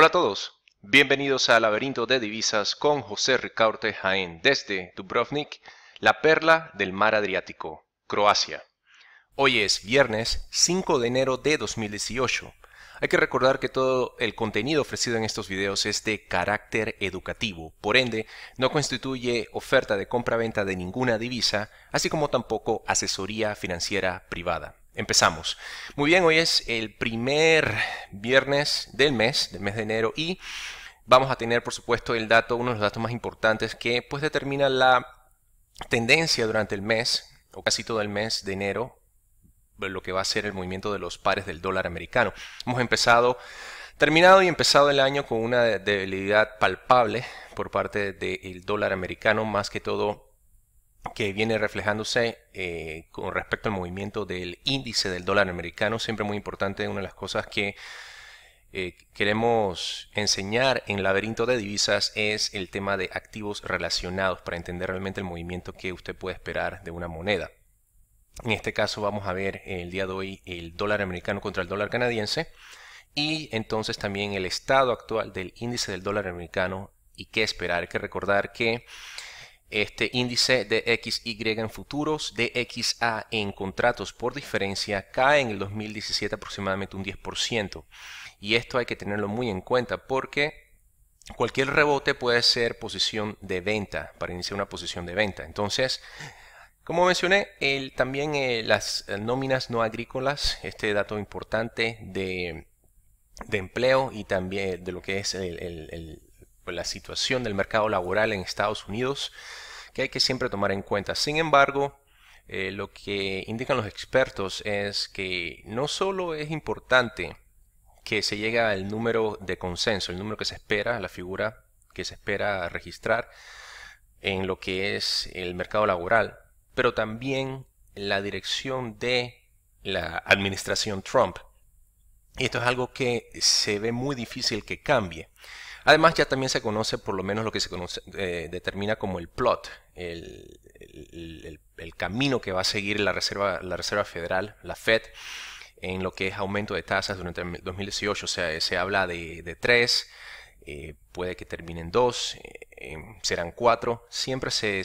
Hola a todos, bienvenidos a Laberinto de Divisas con José Ricaurte Jaén desde Dubrovnik, la perla del mar Adriático, Croacia. Hoy es viernes 5 de enero de 2018. Hay que recordar que todo el contenido ofrecido en estos videos es de carácter educativo, por ende no constituye oferta de compra-venta de ninguna divisa, así como tampoco asesoría financiera privada. Empezamos. Muy bien, hoy es el primer viernes del mes, del mes de enero, y vamos a tener, por supuesto, el dato, uno de los datos más importantes que pues determina la tendencia durante el mes, o casi todo el mes de enero, lo que va a ser el movimiento de los pares del dólar americano. Hemos empezado, terminado y empezado el año con una debilidad palpable por parte del dólar americano, más que todo que viene reflejándose eh, con respecto al movimiento del índice del dólar americano, siempre muy importante, una de las cosas que eh, queremos enseñar en laberinto de divisas es el tema de activos relacionados para entender realmente el movimiento que usted puede esperar de una moneda. En este caso vamos a ver el día de hoy el dólar americano contra el dólar canadiense y entonces también el estado actual del índice del dólar americano y qué esperar. Hay que recordar que este índice de XY en futuros, de XA en contratos por diferencia, cae en el 2017 aproximadamente un 10%. Y esto hay que tenerlo muy en cuenta porque cualquier rebote puede ser posición de venta, para iniciar una posición de venta. Entonces, como mencioné, también eh, las eh, nóminas no agrícolas, este dato importante de, empleo y también de lo que es el la situación del mercado laboral en Estados Unidos que hay que siempre tomar en cuenta. Sin embargo, eh, lo que indican los expertos es que no solo es importante que se llegue al número de consenso, el número que se espera, la figura que se espera registrar en lo que es el mercado laboral, pero también la dirección de la administración Trump. Y esto es algo que se ve muy difícil que cambie. Además, ya también se conoce por lo menos lo que se eh, determina como el plot, el, camino que va a seguir la Reserva, la Reserva Federal, la Fed, en lo que es aumento de tasas durante el 2018. O sea, se habla de, tres, eh, puede que terminen dos, eh, em, serán cuatro. Siempre se,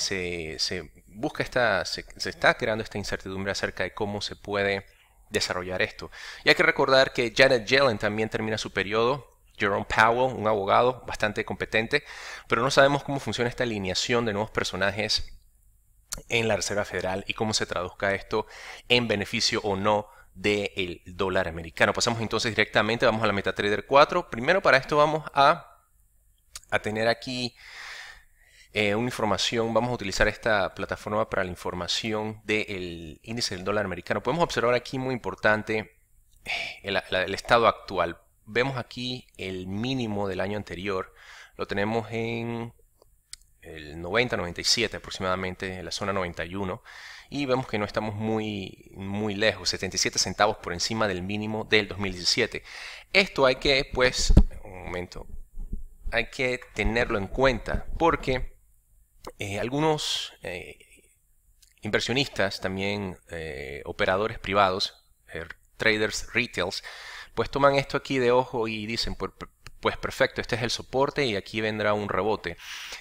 busca esta, se, se está creando esta incertidumbre acerca de cómo se puede desarrollar esto. Y hay que recordar que Janet Yellen también termina su periodo Jerome Powell, un abogado bastante competente, pero no sabemos cómo funciona esta alineación de nuevos personajes en la Reserva Federal y cómo se traduzca esto en beneficio o no del dólar americano. Pasamos entonces directamente, vamos a la MetaTrader 4. Primero para esto vamos a, a tener aquí eh, una información, vamos a utilizar esta plataforma para la información del índice del dólar americano. Podemos observar aquí muy importante eh, el estado actual vemos aquí el mínimo del año anterior, lo tenemos en el 90, 97 aproximadamente, en la zona 91, y vemos que no estamos muy, muy lejos, 77 centavos por encima del mínimo del 2017. Esto hay que, pues, un momento, hay que tenerlo en cuenta, porque eh, algunos eh, inversionistas, también eh, operadores privados, traders, retails, pues toman esto aquí de ojo y dicen, pues, pues perfecto, este es el soporte y aquí vendrá un rebote.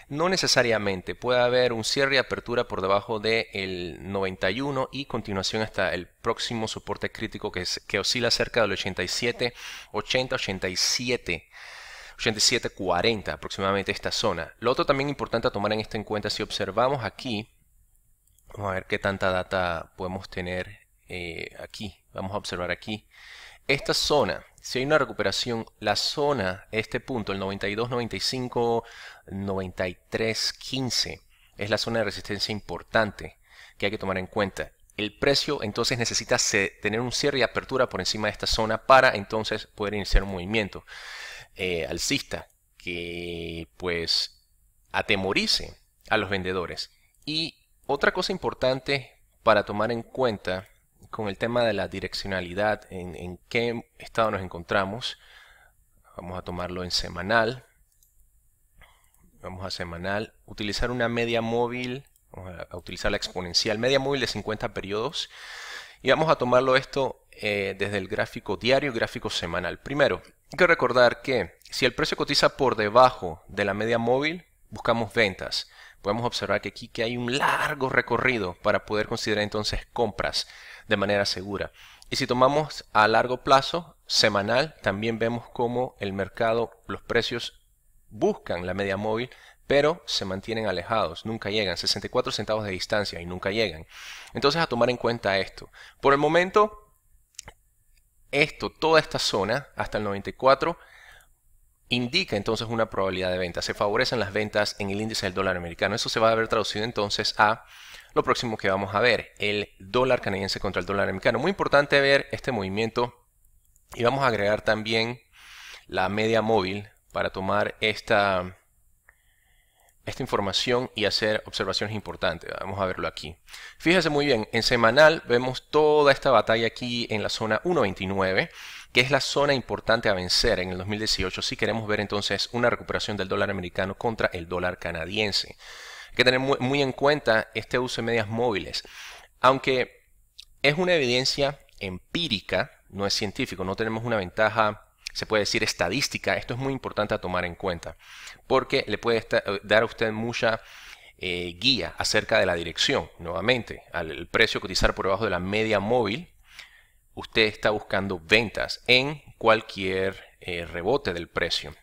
No necesariamente, puede haber un cierre y apertura por debajo del 91 y continuación hasta el próximo soporte crítico que, que oscila cerca del 87, 80, 87. 40 aproximadamente esta zona. Lo otro también importante a tomar en esto en cuenta, si observamos aquí, vamos a ver qué tanta data podemos tener eh, aquí. Vamos a observar aquí esta zona, si hay una recuperación, la zona, este punto, el 92, 95, 93, 15, es la zona de resistencia importante que hay que tomar en cuenta. El precio entonces necesita tener un cierre y apertura por encima de esta zona para entonces poder iniciar un movimiento eh, alcista que pues atemorice a los vendedores. Y otra cosa importante para tomar en cuenta con el tema de la direccionalidad, en, qué estado nos encontramos. Vamos a tomarlo en semanal. Vamos a semanal. Utilizar una media móvil. Vamos a utilizar la exponencial. Media móvil de 50 periodos. Y vamos a tomarlo esto eh, desde el gráfico diario, gráfico semanal. Primero, hay que recordar que si el precio cotiza por debajo de la media móvil, buscamos ventas podemos observar que aquí que hay un largo recorrido para poder considerar entonces compras de manera segura. Y si tomamos a largo plazo, semanal, también vemos cómo el mercado, los precios buscan la media móvil, pero se mantienen alejados, nunca llegan, 64 centavos de distancia y nunca llegan. Entonces a tomar en cuenta esto. Por el momento, esto, toda esta zona, hasta el 94, indica entonces una probabilidad de venta. Se favorecen las ventas en el índice del dólar americano. Eso se va a ver traducido entonces a lo próximo que vamos a ver, el dólar canadiense contra el dólar americano. Muy importante ver este movimiento y vamos a agregar también la media móvil para tomar esta, esta información y hacer observaciones importantes. Vamos a verlo aquí. Fíjese muy bien, en semanal vemos toda esta batalla aquí en la zona 1.29, que es la zona importante a vencer en el 2018 si queremos ver entonces una recuperación del dólar americano contra el dólar canadiense. Hay que tener muy, muy en cuenta este uso de medias móviles. Aunque es una evidencia empírica, no es científico, no tenemos una ventaja se puede decir estadística, esto es muy importante a tomar en cuenta, porque le puede eh, dar a usted mucha eh, guía acerca de la dirección. Nuevamente, al precio cotizar por debajo de la media móvil, usted está buscando ventas en cualquier eh, rebote del precio.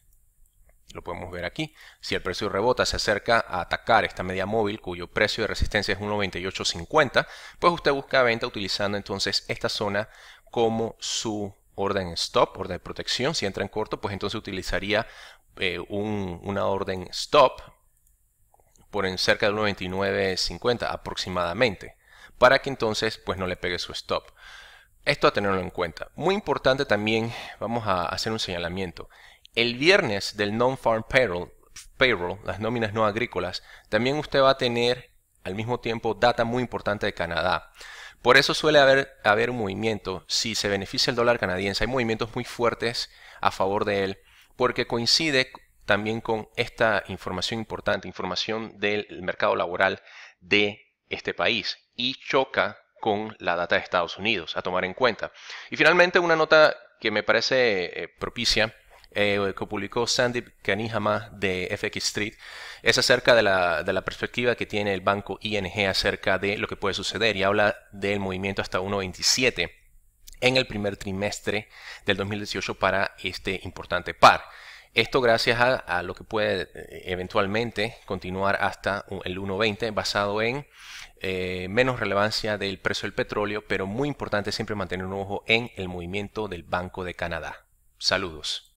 Lo podemos ver aquí. Si el precio rebota, se acerca a atacar esta media móvil cuyo precio de resistencia es 1.2850, pues usted busca venta utilizando entonces esta zona como su orden stop, orden de protección. Si entra en corto, pues entonces utilizaría eh, una orden stop por en cerca del 99.50 aproximadamente, para que entonces pues no le pegue su stop. Esto a tenerlo en cuenta. Muy importante también, vamos a hacer un señalamiento. El viernes del non-farm payroll, payroll, las nóminas no agrícolas, también usted va a tener al mismo tiempo data muy importante de Canadá. Por eso suele haber, haber un movimiento, si se beneficia el dólar canadiense, hay movimientos muy fuertes a favor de él, porque coincide también con esta información importante, información del mercado laboral de este país y choca con la data de Estados Unidos a tomar en cuenta. Y finalmente una nota que me parece eh, propicia eh, que publicó Sandy Kanihama de FX Street es acerca de la, perspectiva que tiene el banco ING acerca de lo que puede suceder y habla del movimiento hasta 1.27 en el primer trimestre del 2018 para este importante par. Esto gracias a, lo que puede eh, eventualmente continuar hasta el 1.20 basado en eh, menos relevancia del precio del petróleo, pero muy importante siempre mantener un ojo en el movimiento del Banco de Canadá. Saludos.